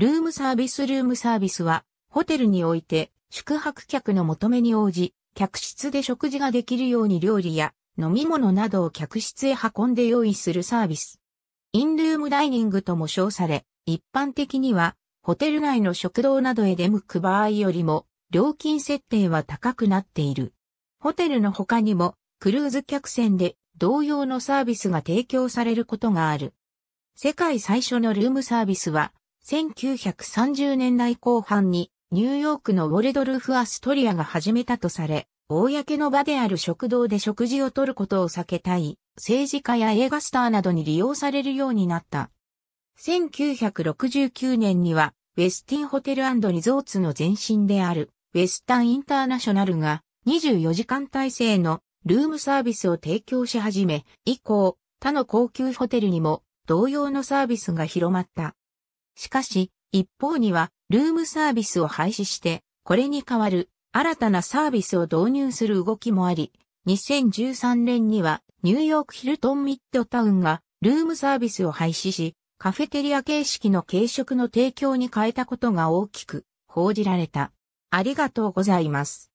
ルームサービスルームサービスは、ホテルにおいて宿泊客の求めに応じ、客室で食事ができるように料理や飲み物などを客室へ運んで用意するサービス。インルームダイニングとも称され、一般的には、ホテル内の食堂などへ出向く場合よりも、料金設定は高くなっている。ホテルの他にも、クルーズ客船で同様のサービスが提供されることがある。世界最初のルームサービスは、1930年代後半にニューヨークのウォルドルフ・アストリアが始めたとされ、公の場である食堂で食事をとることを避けたい、政治家や映画スターなどに利用されるようになった。1969年には、ウェスティンホテルリゾーツの前身である、ウェスタンインターナショナルが24時間体制のルームサービスを提供し始め、以降、他の高級ホテルにも同様のサービスが広まった。しかし、一方には、ルームサービスを廃止して、これに代わる新たなサービスを導入する動きもあり、2013年にはニューヨークヒルトンミッドタウンがルームサービスを廃止し、カフェテリア形式の軽食の提供に変えたことが大きく報じられた。ありがとうございます。